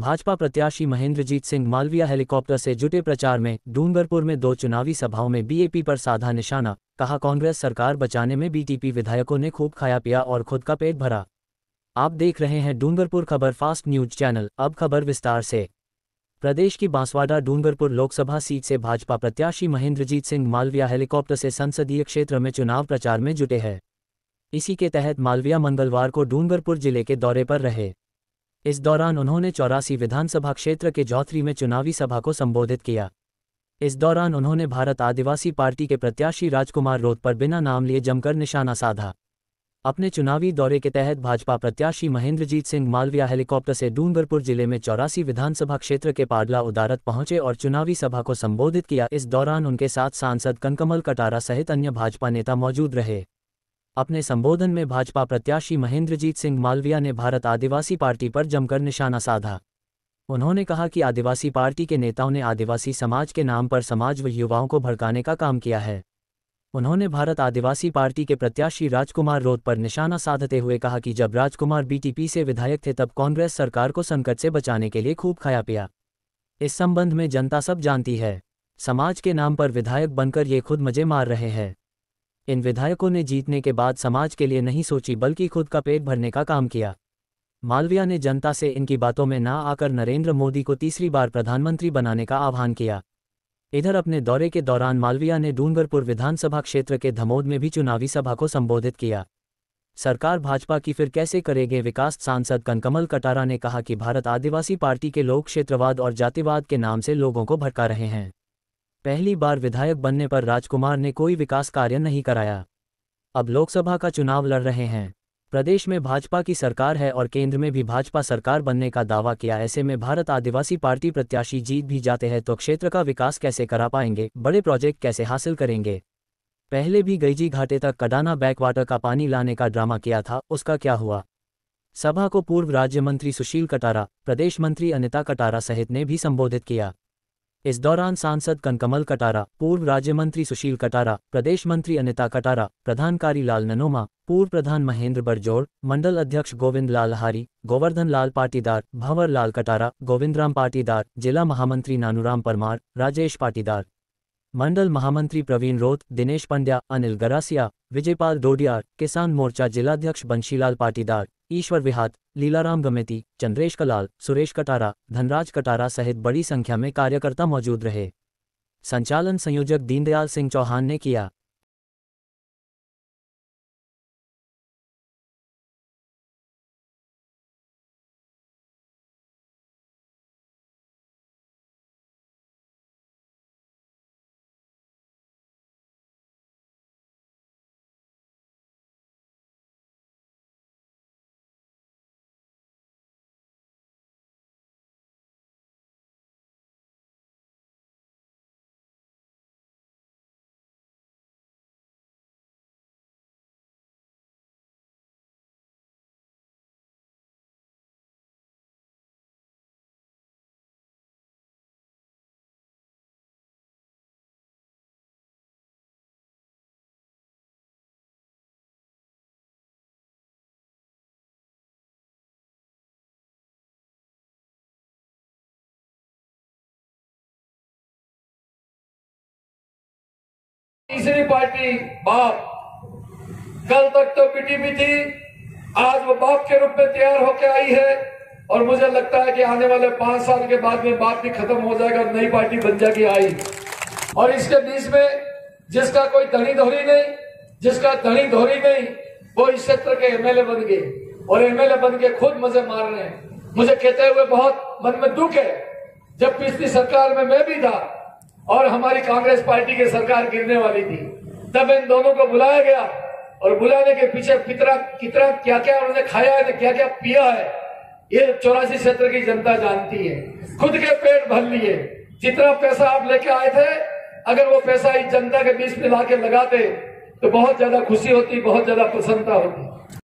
भाजपा प्रत्याशी महेंद्रजीत सिंह मालविया हेलीकॉप्टर से जुटे प्रचार में डूंगरपुर में दो चुनावी सभाओं में बीएपी पर साधा निशाना कहा कांग्रेस सरकार बचाने में बीटीपी विधायकों ने खूब खाया पिया और खुद का पेट भरा आप देख रहे हैं डूंगरपुर खबर फास्ट न्यूज चैनल अब खबर विस्तार से प्रदेश की बांसवाड़ा डूंगरपुर लोकसभा सीट से भाजपा प्रत्याशी महेंद्रजीत सिंह मालविया हेलीकॉप्टर से संसदीय क्षेत्र में चुनाव प्रचार में जुटे हैं इसी के तहत मालविया मंगलवार को डूंगरपुर जिले के दौरे पर रहे इस दौरान उन्होंने चौरासी विधानसभा क्षेत्र के जौथरी में चुनावी सभा को संबोधित किया इस दौरान उन्होंने भारत आदिवासी पार्टी के प्रत्याशी राजकुमार रोत पर बिना नाम लिए जमकर निशाना साधा अपने चुनावी दौरे के तहत भाजपा प्रत्याशी महेंद्रजीत सिंह मालविया हेलीकॉप्टर से डूंगरपुर जिले में चौरासी विधानसभा क्षेत्र के पाडला उदारत पहुंचे और चुनावी सभा को संबोधित किया इस दौरान उनके साथ सांसद कनकमल कटारा सहित अन्य भाजपा नेता मौजूद रहे अपने संबोधन में भाजपा प्रत्याशी महेंद्रजीत सिंह मालविया ने भारत आदिवासी पार्टी पर जमकर निशाना साधा उन्होंने कहा कि आदिवासी पार्टी के नेताओं ने आदिवासी समाज के नाम पर समाज व युवाओं को भड़काने का काम किया है उन्होंने भारत आदिवासी पार्टी के प्रत्याशी राजकुमार रोत पर निशाना साधते हुए कहा कि जब राजकुमार बीटीपी से विधायक थे तब कांग्रेस सरकार को संकट से बचाने के लिए खूब खाया पिया इस संबंध में जनता सब जानती है समाज के नाम पर विधायक बनकर ये खुद मजे मार रहे हैं इन विधायकों ने जीतने के बाद समाज के लिए नहीं सोची बल्कि खुद का पेट भरने का काम किया मालविया ने जनता से इनकी बातों में ना आकर नरेंद्र मोदी को तीसरी बार प्रधानमंत्री बनाने का आह्वान किया इधर अपने दौरे के दौरान मालविया ने डूंगरपुर विधानसभा क्षेत्र के धमोद में भी चुनावी सभा को संबोधित किया सरकार भाजपा की फिर कैसे करेगे विकास सांसद कनकमल कटारा ने कहा कि भारत आदिवासी पार्टी के लोग क्षेत्रवाद और जातिवाद के नाम से लोगों को भड़का रहे हैं पहली बार विधायक बनने पर राजकुमार ने कोई विकास कार्य नहीं कराया अब लोकसभा का चुनाव लड़ रहे हैं प्रदेश में भाजपा की सरकार है और केंद्र में भी भाजपा सरकार बनने का दावा किया ऐसे में भारत आदिवासी पार्टी प्रत्याशी जीत भी जाते हैं तो क्षेत्र का विकास कैसे करा पाएंगे बड़े प्रोजेक्ट कैसे हासिल करेंगे पहले भी गईजी घाटे तक कडाना बैकवाटर का पानी लाने का ड्रामा किया था उसका क्या हुआ सभा को पूर्व राज्य मंत्री सुशील कटारा प्रदेश मंत्री अनिता कटारा सहित ने भी संबोधित किया इस दौरान सांसद कनकमल कटारा पूर्व राज्य मंत्री सुशील कटारा प्रदेश मंत्री अनिता कटारा प्रधानकारी लाल ननोमा पूर्व प्रधान महेंद्र बरजोड़ मंडल अध्यक्ष गोविंद लाल हारी गोवर्धन लाल पाटीदार भंवर लाल कटारा गोविंदराम पाटीदार जिला महामंत्री नानूराम परमार राजेश पाटीदार मंडल महामंत्री प्रवीण रोत दिनेश पंड्या अनिल गरासिया विजयपाल डोडियार किसान मोर्चा जिलाध्यक्ष बंशीलाल पाटीदार ईश्वर विहात लीलाराम गमेती चंद्रेश कलाल सुरेश कटारा धनराज कटारा सहित बड़ी संख्या में कार्यकर्ता मौजूद रहे संचालन संयोजक दीनदयाल सिंह चौहान ने किया तीसरी पार्टी बाप कल तक तो बिटी भी थी आज वो बाप के रूप में तैयार होकर आई है और मुझे लगता है कि आने वाले पांच साल के बाद में बाप भी खत्म हो जाएगा नई पार्टी बन जाएगी आई और इसके बीच में जिसका कोई धनी धोरी नहीं जिसका धनी धोरी नहीं वो इस क्षेत्र के एमएलए बन गए और एमएलए बन के खुद मजे मार रहे हैं मुझे कहते हुए बहुत मन में दुख है जब पिछली सरकार में मैं भी था और हमारी कांग्रेस पार्टी की सरकार गिरने वाली थी तब इन दोनों को बुलाया गया और बुलाने के पीछे कितना कितना क्या क्या उन्होंने खाया है क्या क्या पिया है ये चौरासी क्षेत्र की जनता जानती है खुद के पेट भर लिए जितना पैसा आप लेके आए थे अगर वो पैसा इस जनता के बीच में लाके लगाते तो बहुत ज्यादा खुशी होती बहुत ज्यादा प्रसन्नता होती